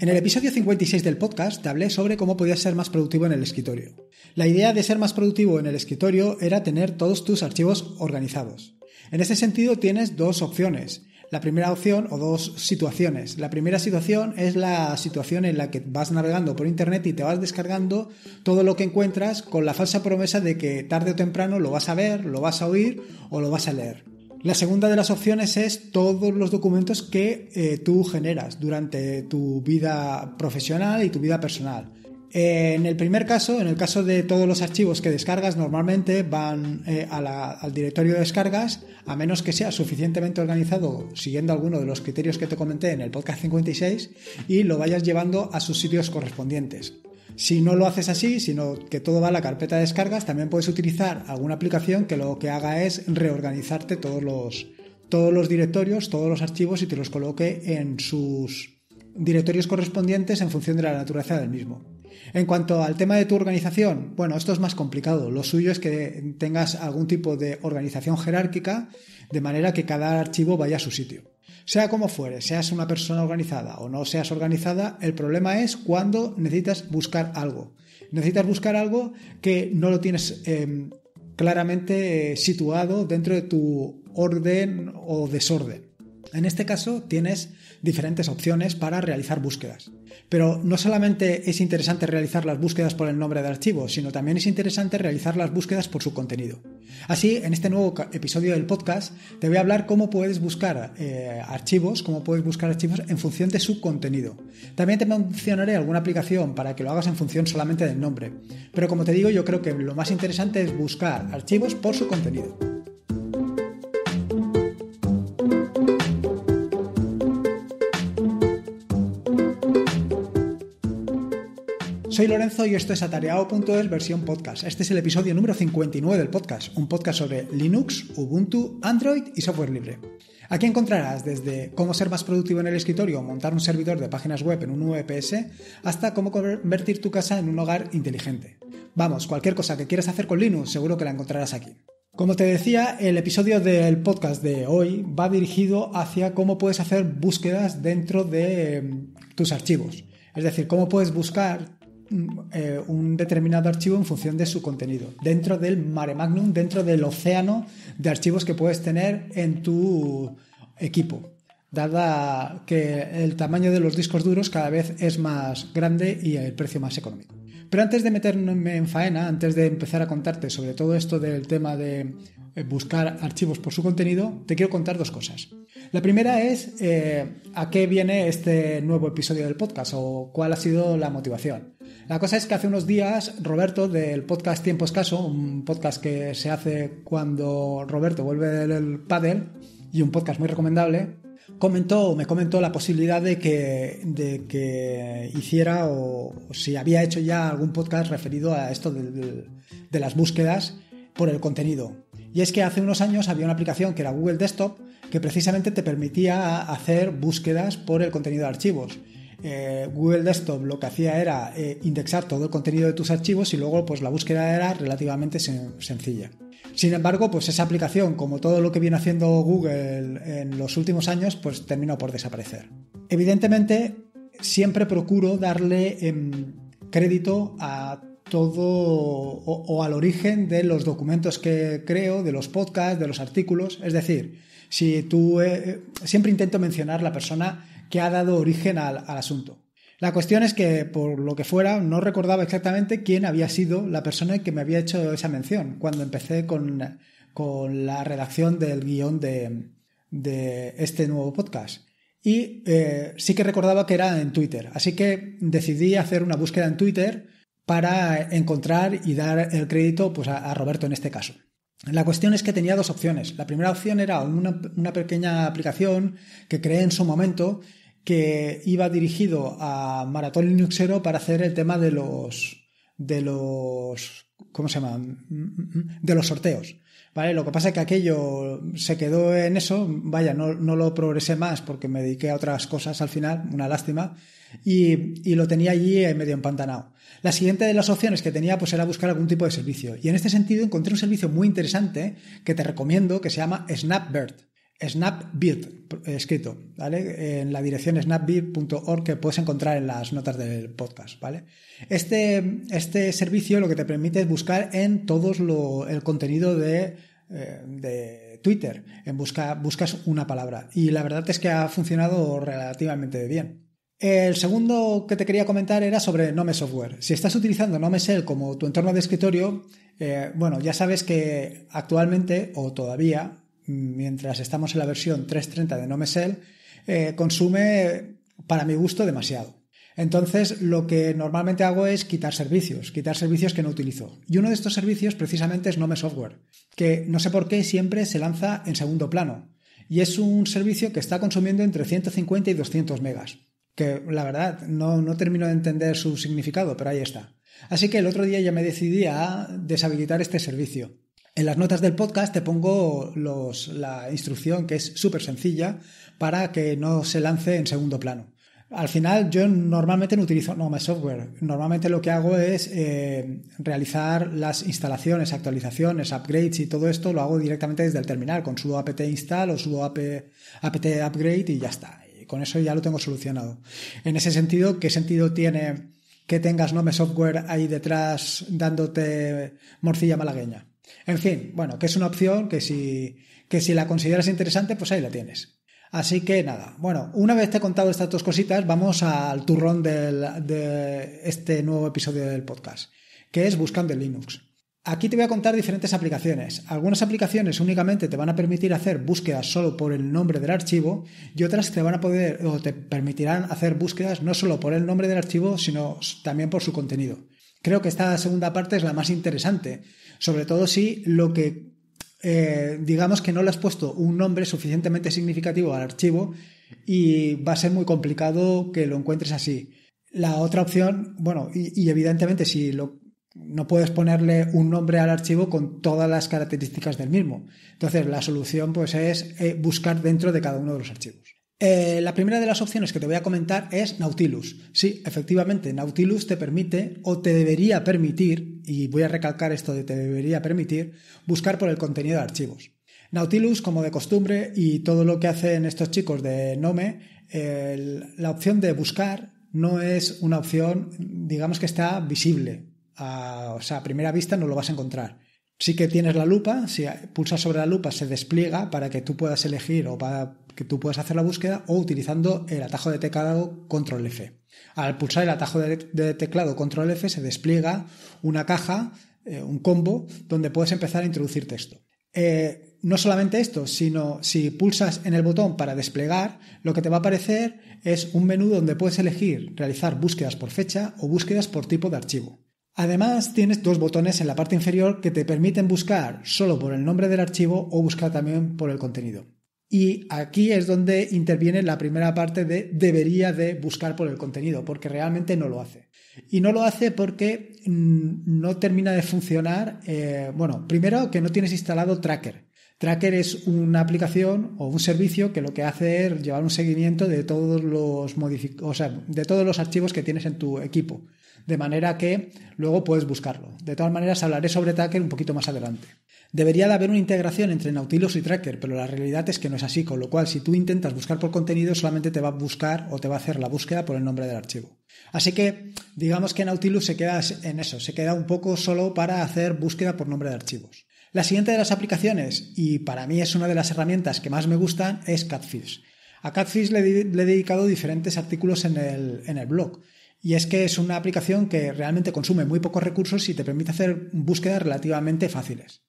En el episodio 56 del podcast te hablé sobre cómo podías ser más productivo en el escritorio. La idea de ser más productivo en el escritorio era tener todos tus archivos organizados. En este sentido tienes dos opciones. La primera opción o dos situaciones. La primera situación es la situación en la que vas navegando por internet y te vas descargando todo lo que encuentras con la falsa promesa de que tarde o temprano lo vas a ver, lo vas a oír o lo vas a leer. La segunda de las opciones es todos los documentos que eh, tú generas durante tu vida profesional y tu vida personal. En el primer caso, en el caso de todos los archivos que descargas, normalmente van eh, al directorio de descargas, a menos que sea suficientemente organizado siguiendo alguno de los criterios que te comenté en el podcast 56 y lo vayas llevando a sus sitios correspondientes. Si no lo haces así, sino que todo va a la carpeta de descargas, también puedes utilizar alguna aplicación que lo que haga es reorganizarte todos los, directorios, todos los archivos y te los coloque en sus directorios correspondientes en función de la naturaleza del mismo. En cuanto al tema de tu organización, bueno, esto es más complicado. Lo suyo es que tengas algún tipo de organización jerárquica de manera que cada archivo vaya a su sitio. Sea como fuere, seas una persona organizada o no seas organizada, el problema es cuando necesitas buscar algo. Necesitas buscar algo que no lo tienes em, claramente eh, situado dentro de tu orden o desorden. En este caso tienes diferentes opciones para realizar búsquedas. Pero no solamente es interesante realizar las búsquedas por el nombre de archivos sino también es interesante realizar las búsquedas por su contenido. Así, en este nuevo episodio del podcast te voy a hablar cómo puedes buscar eh, archivos, cómo puedes buscar archivos en función de su contenido. También te mencionaré alguna aplicación para que lo hagas en función solamente del nombre. Pero como te digo, yo creo que lo más interesante es buscar archivos por su contenido. Soy Lorenzo y esto es atareado.es versión podcast. Este es el episodio número 59 del podcast, un podcast sobre Linux, Ubuntu, Android y software libre. Aquí encontrarás desde cómo ser más productivo en el escritorio montar un servidor de páginas web en un VPS hasta cómo convertir tu casa en un hogar inteligente. Vamos, cualquier cosa que quieras hacer con Linux seguro que la encontrarás aquí. Como te decía, el episodio del podcast de hoy va dirigido hacia cómo puedes hacer búsquedas dentro de em, tus archivos. Es decir, cómo puedes buscar eh, un determinado archivo en función de su contenido, dentro del mare magnum, dentro del océano de archivos que puedes tener en tu equipo, dada que el tamaño de los discos duros cada vez es más grande y el precio más económico. Pero antes de meterme en faena, antes de empezar a contarte sobre todo esto del tema de eh, buscar archivos por su contenido, te quiero contar dos cosas. La primera es eh, a qué viene este nuevo episodio del podcast o cuál ha sido la motivación. La cosa es que hace unos días Roberto del podcast Tiempo Escaso, un podcast que se hace cuando Roberto vuelve del pádel y un podcast muy recomendable, comentó, me comentó la posibilidad de que, hiciera o, si había hecho ya algún podcast referido a esto de, las búsquedas por el contenido. Y es que hace unos años había una aplicación que era Google Desktop que precisamente te permitía hacer búsquedas por el contenido de archivos. Eh, Google Desktop lo que hacía era eh, indexar todo el contenido de tus archivos y luego pues la búsqueda era relativamente sencilla. Sin embargo, pues esa aplicación, como todo lo que viene haciendo Google en los últimos años, pues terminó por desaparecer. Evidentemente, siempre procuro darle em, crédito a todo o, al origen de los documentos que creo, de los podcasts, de los artículos. Es decir, si tú eh, siempre intento mencionar la persona que ha dado origen al, asunto. La cuestión es que, por lo que fuera, no recordaba exactamente quién había sido la persona que me había hecho esa mención cuando empecé con, la redacción del guión de, este nuevo podcast. Y eh, sí que recordaba que era en Twitter, así que decidí hacer una búsqueda en Twitter para encontrar y dar el crédito pues, a, Roberto en este caso. La cuestión es que tenía dos opciones. La primera opción era una, una, pequeña aplicación que creé en su momento que iba dirigido a Maratón Linuxero para hacer el tema de los de los ¿cómo se llama mm, mm, mm, de los sorteos. ¿Vale? Lo que pasa es que aquello se quedó en eso, vaya, no, lo progresé más porque me dediqué a otras cosas al final, una lástima, y, lo tenía allí eh, medio empantanado. La siguiente de las opciones que tenía pues era buscar algún tipo de servicio, y en este sentido encontré un servicio muy interesante que te recomiendo que se llama Snapbird. SnapBeard, eh, escrito, ¿vale? En la dirección snapbeard.org que puedes encontrar en las notas del podcast, ¿vale? Este, este servicio lo que te permite es buscar en todo el contenido eh, de, Twitter. En busca, buscas una palabra. Y la verdad es que ha funcionado relativamente bien. El segundo que te quería comentar era sobre Nome Software. Si estás utilizando Nome como tu entorno de escritorio, eh, bueno, ya sabes que actualmente o todavía mientras estamos en la versión 3.30 de Nomesel, eh, consume, para mi gusto, demasiado. Entonces, lo que normalmente hago es quitar servicios, quitar servicios que no utilizo. Y uno de estos servicios precisamente es Nome Software, que no sé por qué siempre se lanza en segundo plano. Y es un servicio que está consumiendo entre 150 y 200 megas, que la verdad no termino de entender su significado, pero ahí está. Así que el otro día ya me decidí a deshabilitar este servicio. En las notas del podcast te pongo los, la instrucción que es súper sencilla para que no se lance en segundo plano. Al final yo normalmente no utilizo Nome Software. Normalmente lo que hago es eh, realizar las instalaciones, actualizaciones, upgrades y todo esto lo hago directamente desde el terminal con sudo apt install o sudo apt upgrade y ya está. con eso ya lo tengo solucionado. En ese sentido, ¿qué sentido tiene que tengas Nome Software ahí detrás dándote morcilla malagueña? En fin, bueno, que es una opción que si, la consideras interesante, pues ahí la tienes. Así que nada, bueno, una vez te he contado estas dos cositas, vamos al turrón de este nuevo episodio del podcast, que es Buscando en Linux. Aquí te voy a contar diferentes aplicaciones. Algunas aplicaciones únicamente te van a permitir hacer búsquedas solo por el nombre del archivo y otras te van a poder o te permitirán hacer búsquedas no solo por el nombre del archivo, sino también por su contenido. Creo que esta segunda parte es la más interesante, sobre todo si lo que eh, digamos que no le has puesto un nombre suficientemente significativo al archivo y va a ser muy complicado que lo encuentres así. La otra opción, bueno, y, evidentemente si lo, no puedes ponerle un nombre al archivo con todas las características del mismo. Entonces la solución pues es eh, buscar dentro de cada uno de los archivos. Eh, la primera de las opciones que te voy a comentar es Nautilus. Sí, efectivamente, Nautilus te permite o te debería permitir, y voy a recalcar esto de te debería permitir, buscar por el contenido de archivos. Nautilus, como de costumbre, y todo lo que hacen estos chicos de Nome, la opción de buscar no es una opción, digamos que está visible. Ah, o sea, a primera vista no lo vas a encontrar sí que tienes la lupa, si pulsas sobre la lupa se despliega para que tú puedas elegir o para que tú puedas hacer la búsqueda o utilizando el atajo de teclado control F. Al pulsar el atajo de, teclado control F se despliega una caja, eh, un combo, donde puedes empezar a introducir texto. Eh, no solamente esto, sino si pulsas en el botón para desplegar, lo que te va a aparecer es un menú donde puedes elegir realizar búsquedas por fecha o búsquedas por tipo de archivo. Además, tienes dos botones en la parte inferior que te permiten buscar solo por el nombre del archivo o buscar también por el contenido. Y aquí es donde interviene la primera parte de debería de buscar por el contenido, porque realmente no lo hace. Y no lo hace porque mm, no termina de funcionar. Eh, bueno, primero que no tienes instalado tracker. Tracker es una aplicación o un servicio que lo que hace es llevar un seguimiento de todos los de todos los archivos que tienes en tu equipo, de manera que luego puedes buscarlo. De todas maneras, hablaré sobre Tracker un poquito más adelante. Debería de haber una integración entre Nautilus y Tracker, pero la realidad es que no es así, con lo cual si tú intentas buscar por contenido solamente te va a buscar o te va a hacer la búsqueda por el nombre del archivo. Así que digamos que Nautilus se queda en eso, se queda un poco solo para hacer búsqueda por nombre de archivos. La siguiente de las aplicaciones, y para mí es una de las herramientas que más me gustan, es Catfish. A Catfish le, he dedicado diferentes artículos en el, en el blog. Y es que es una aplicación que realmente consume muy pocos recursos y te permite hacer búsquedas relativamente fáciles.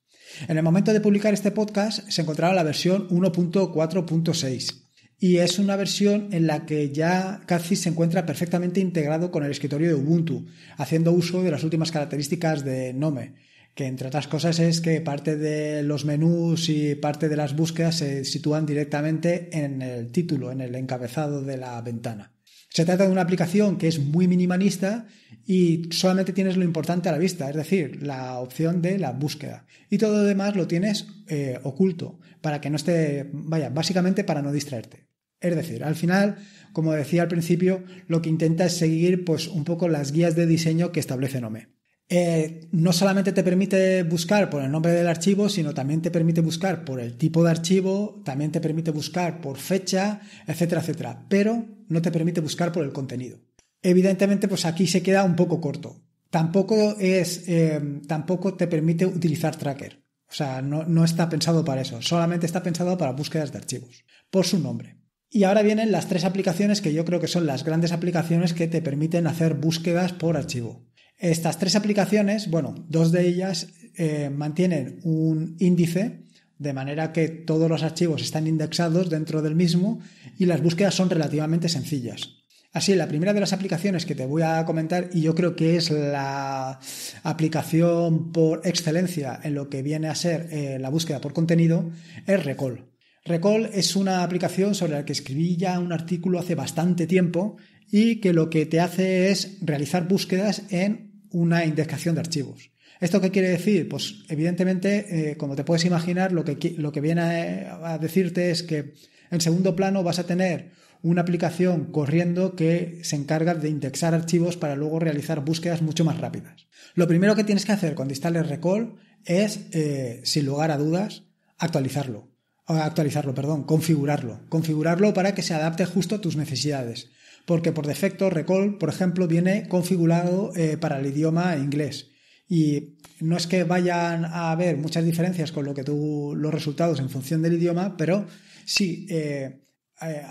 En el momento de publicar este podcast se encontraba la versión 1.4.6 y es una versión en la que ya Catfish se encuentra perfectamente integrado con el escritorio de Ubuntu, haciendo uso de las últimas características de Nome que entre otras cosas es que parte de los menús y parte de las búsquedas se sitúan directamente en el título, en el encabezado de la ventana. Se trata de una aplicación que es muy minimalista y solamente tienes lo importante a la vista, es decir, la opción de la búsqueda. Y todo lo demás lo tienes eh, oculto, para que no esté, vaya, básicamente para no distraerte. Es decir, al final, como decía al principio, lo que intenta es seguir pues un poco las guías de diseño que establece Nome. Eh, no solamente te permite buscar por el nombre del archivo, sino también te permite buscar por el tipo de archivo, también te permite buscar por fecha, etcétera, etcétera, pero no te permite buscar por el contenido. Evidentemente, pues aquí se queda un poco corto. Tampoco es, em, tampoco te permite utilizar tracker. O sea, no está pensado para eso, solamente está pensado para búsquedas de archivos, por su nombre. Y ahora vienen las tres aplicaciones que yo creo que son las grandes aplicaciones que te permiten hacer búsquedas por archivo. Estas tres aplicaciones, bueno, dos de ellas eh, mantienen un índice de manera que todos los archivos están indexados dentro del mismo y las búsquedas son relativamente sencillas. Así, la primera de las aplicaciones que te voy a comentar, y yo creo que es la aplicación por excelencia en lo que viene a ser eh, la búsqueda por contenido, es Recall. Recall es una aplicación sobre la que escribí ya un artículo hace bastante tiempo y que lo que te hace es realizar búsquedas en una indexación de archivos. ¿Esto qué quiere decir? Pues evidentemente, eh, como te puedes imaginar, lo que, lo que viene a, decirte es que en segundo plano vas a tener una aplicación corriendo que se encarga de indexar archivos para luego realizar búsquedas mucho más rápidas. Lo primero que tienes que hacer cuando instales Recall es, eh, sin lugar a dudas, actualizarlo. Ah, actualizarlo, perdón, configurarlo. Configurarlo para que se adapte justo a tus necesidades porque por defecto Recall, por ejemplo, viene configurado eh, para el idioma inglés. Y no es que vayan a haber muchas diferencias con lo que tú, los resultados en función del idioma, pero si, eh, eh,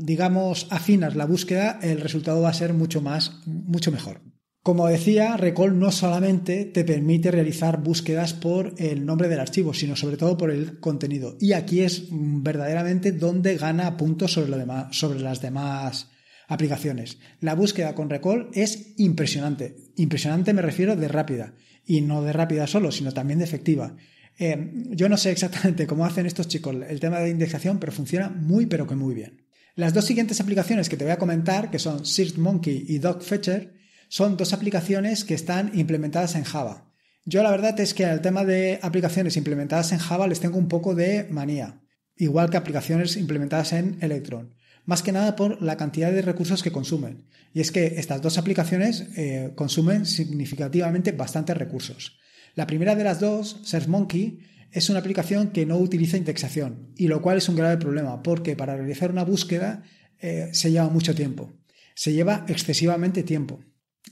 digamos, afinas la búsqueda, el resultado va a ser mucho más, mucho mejor. Como decía, Recall no solamente te permite realizar búsquedas por el nombre del archivo, sino sobre todo por el contenido. Y aquí es verdaderamente donde gana puntos sobre, demás, sobre las demás aplicaciones. La búsqueda con Recall es impresionante. Impresionante me refiero de rápida. Y no de rápida solo, sino también de efectiva. Eh, yo no sé exactamente cómo hacen estos chicos el tema de indexación, pero funciona muy, pero que muy bien. Las dos siguientes aplicaciones que te voy a comentar, que son Monkey y DocFetcher, son dos aplicaciones que están implementadas en Java. Yo la verdad es que al tema de aplicaciones implementadas en Java les tengo un poco de manía, igual que aplicaciones implementadas en Electron más que nada por la cantidad de recursos que consumen. Y es que estas dos aplicaciones eh, consumen significativamente bastantes recursos. La primera de las dos, SearchMonkey, es una aplicación que no utiliza indexación, y lo cual es un grave problema, porque para realizar una búsqueda eh, se lleva mucho tiempo. Se lleva excesivamente tiempo.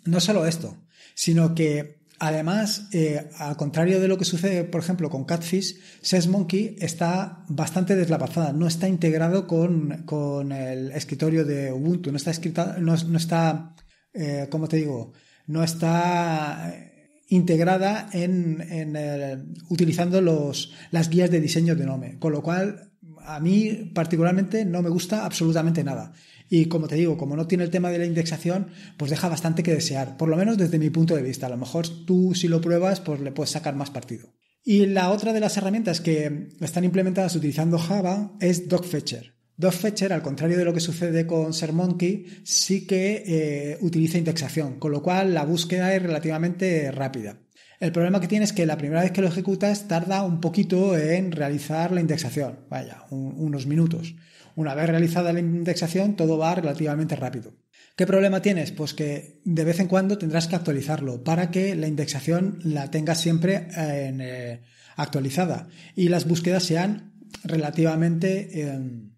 No solo esto, sino que Además, eh, al contrario de lo que sucede, por ejemplo, con Catfish, Sesmonkey está bastante deslapazada. no está integrado con, el escritorio de Ubuntu, no está no, está, eh, ¿cómo te digo? No está integrada en, eh, utilizando los, las guías de diseño de Nome, con lo cual a mí particularmente no me gusta absolutamente nada. Y como te digo, como no tiene el tema de la indexación, pues deja bastante que desear, por lo menos desde mi punto de vista. A lo mejor tú si lo pruebas, pues le puedes sacar más partido. Y la otra de las herramientas que están implementadas utilizando Java es DocFetcher. Dos al contrario de lo que sucede con SerMonkey, sí que eh, utiliza indexación, con lo cual la búsqueda es relativamente rápida. El problema que tiene es que la primera vez que lo ejecutas tarda un poquito en realizar la indexación, vaya, unos minutos. Una vez realizada la indexación, todo va relativamente rápido. ¿Qué problema tienes? Pues que de vez en cuando tendrás que actualizarlo para que la indexación la tengas siempre eh, actualizada y las búsquedas sean relativamente... Em,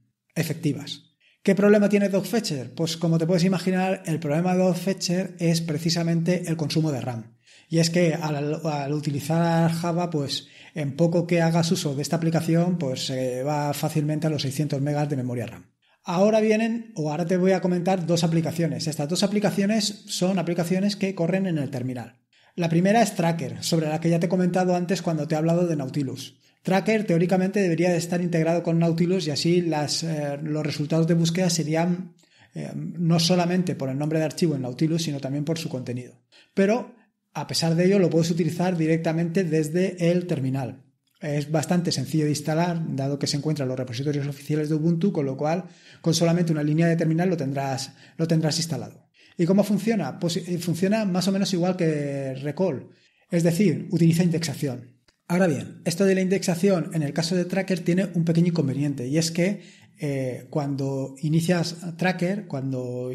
efectivas. ¿Qué problema tiene Dogfetcher? Pues como te puedes imaginar, el problema de Dogfetcher es precisamente el consumo de RAM. Y es que al, utilizar Java, pues en poco que hagas uso de esta aplicación, pues se va fácilmente a los 600 megas de memoria RAM. Ahora vienen, o ahora te voy a comentar dos aplicaciones. Estas dos aplicaciones son aplicaciones que corren en el terminal. La primera es Tracker, sobre la que ya te he comentado antes cuando te he hablado de Nautilus. Tracker teóricamente debería de estar integrado con Nautilus y así eh, los resultados de búsqueda serían eh, no solamente por el nombre de archivo en Nautilus, sino también por su contenido. Pero a pesar de ello lo puedes utilizar directamente desde el terminal. Es bastante sencillo de instalar, dado que se encuentran los repositorios oficiales de Ubuntu, con lo cual con solamente una línea de terminal lo tendrás, lo tendrás instalado. ¿Y cómo funciona? Pues eh, funciona más o menos igual que Recall, es decir, utiliza indexación. Ahora bien, esto de la indexación en el caso de Tracker tiene un pequeño inconveniente y es que eh, cuando inicias Tracker, cuando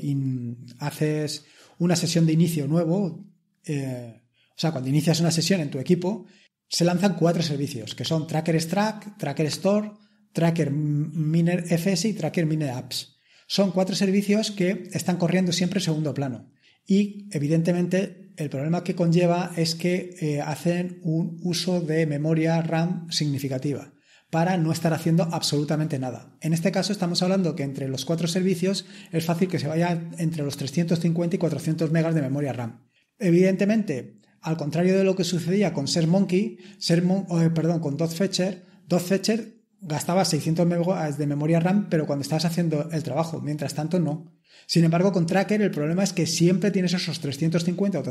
haces una sesión de inicio nuevo, eh, o sea, cuando inicias una sesión en tu equipo, se lanzan cuatro servicios, que son Tracker Track, Tracker Store, Tracker Miner FS y Tracker Miner Apps. Son cuatro servicios que están corriendo siempre en segundo plano. Y evidentemente el problema que conlleva es que eh, hacen un uso de memoria RAM significativa para no estar haciendo absolutamente nada. En este caso estamos hablando que entre los cuatro servicios es fácil que se vaya entre los 350 y 400 megas de memoria RAM. Evidentemente, al contrario de lo que sucedía con SerMonkey, Sermon, eh, perdón, con Dotfetcher, Dotfetcher gastaba 600 megas de memoria RAM, pero cuando estabas haciendo el trabajo, mientras tanto no. Sin embargo, con Tracker el problema es que siempre tienes esos 350 o,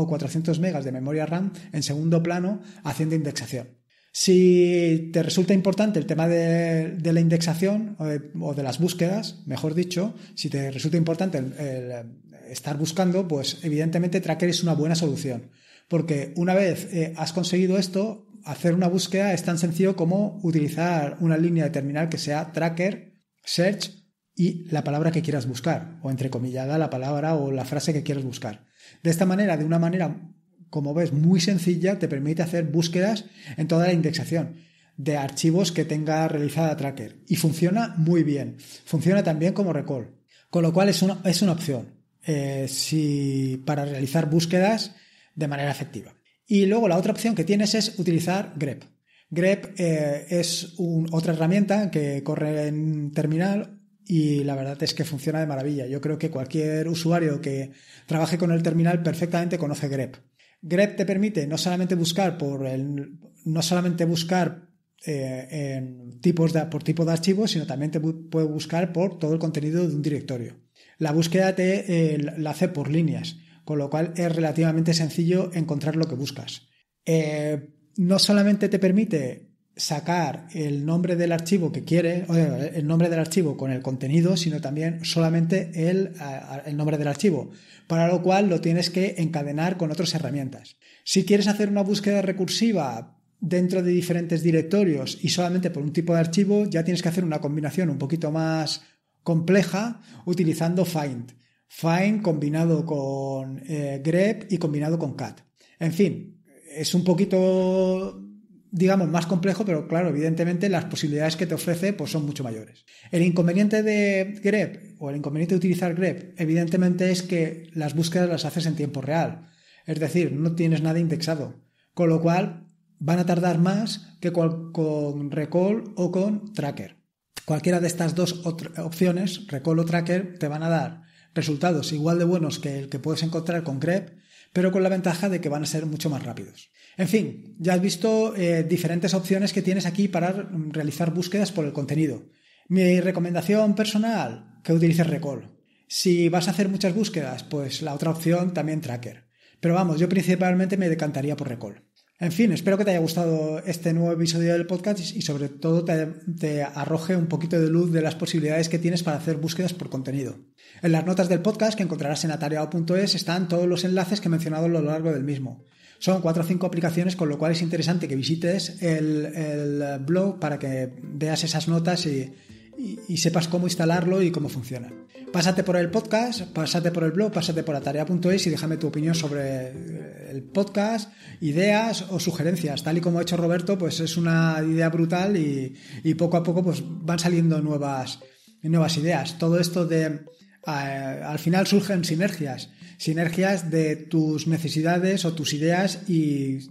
o 400 megas de memoria RAM en segundo plano haciendo indexación. Si te resulta importante el tema de, la indexación o de, las búsquedas, mejor dicho, si te resulta importante estar buscando, pues evidentemente Tracker es una buena solución. Porque una vez eh, has conseguido esto, hacer una búsqueda es tan sencillo como utilizar una línea de terminal que sea Tracker, Search y la palabra que quieras buscar, o entrecomillada la palabra o la frase que quieras buscar. De esta manera, de una manera, como ves, muy sencilla, te permite hacer búsquedas en toda la indexación de archivos que tenga realizada Tracker. Y funciona muy bien. Funciona también como recall. Con lo cual es una, es una opción eh, si, para realizar búsquedas de manera efectiva. Y luego la otra opción que tienes es utilizar grep. Grep eh, es otra herramienta que corre en terminal y la verdad es que funciona de maravilla. Yo creo que cualquier usuario que trabaje con el terminal perfectamente conoce grep. grep te permite no solamente buscar por el, no solamente buscar eh, tipos de, por tipo de archivos, sino también te puede buscar por todo el contenido de un directorio. La búsqueda te eh, la hace por líneas, con lo cual es relativamente sencillo encontrar lo que buscas. Eh, no solamente te permite sacar el nombre del archivo que quiere, o el nombre del archivo con el contenido, sino también solamente el, nombre del archivo, para lo cual lo tienes que encadenar con otras herramientas. Si quieres hacer una búsqueda recursiva dentro de diferentes directorios y solamente por un tipo de archivo, ya tienes que hacer una combinación un poquito más compleja utilizando find. Find combinado con eh, grep y combinado con cat. En fin, es un poquito digamos, más complejo, pero claro, evidentemente las posibilidades que te ofrece pues, son mucho mayores. El inconveniente de grep o el inconveniente de utilizar grep evidentemente es que las búsquedas las haces en tiempo real. Es decir, no tienes nada indexado. Con lo cual, van a tardar más que con Recall o con Tracker. Cualquiera de estas dos opciones, Recall o Tracker, te van a dar resultados igual de buenos que el que puedes encontrar con grep pero con la ventaja de que van a ser mucho más rápidos. En fin, ya has visto eh, diferentes opciones que tienes aquí para realizar búsquedas por el contenido. Mi recomendación personal, que utilices Recall. Si vas a hacer muchas búsquedas, pues la otra opción también Tracker. Pero vamos, yo principalmente me decantaría por Recall. En fin, espero que te haya gustado este nuevo episodio del podcast y sobre todo te, arroje un poquito de luz de las posibilidades que tienes para hacer búsquedas por contenido. En las notas del podcast que encontrarás en atareado.es están todos los enlaces que he mencionado a lo largo del mismo. Son cuatro o cinco aplicaciones, con lo cual es interesante que visites el blog para que veas esas notas y, y, sepas cómo instalarlo y cómo funciona. Pásate por el podcast, pásate por el blog, pásate por atarea.es y déjame tu opinión sobre eh, el podcast, ideas o sugerencias. Tal y como ha hecho Roberto, pues es una idea brutal y, poco a poco pues van saliendo nuevas, nuevas ideas. Todo esto de... Eh, al final surgen sinergias, sinergias de tus necesidades o tus ideas y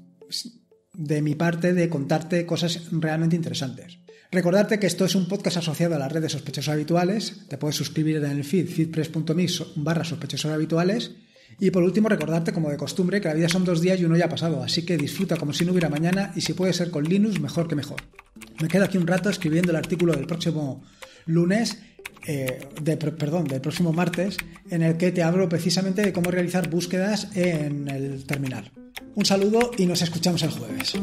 de mi parte de contarte cosas realmente interesantes. Recordarte que esto es un podcast asociado a las redes sospechosos habituales. Te puedes suscribir en el feed, feedpress.me barra sospechosos habituales. Y por último, recordarte, como de costumbre, que la vida son dos días y uno ya ha pasado, así que disfruta como si no hubiera mañana y si puede ser con Linux, mejor que mejor. Me quedo aquí un rato escribiendo el artículo del próximo lunes, eh, perdón, del próximo martes, en el que te hablo precisamente de cómo realizar búsquedas en el terminal. Un saludo y nos escuchamos el jueves.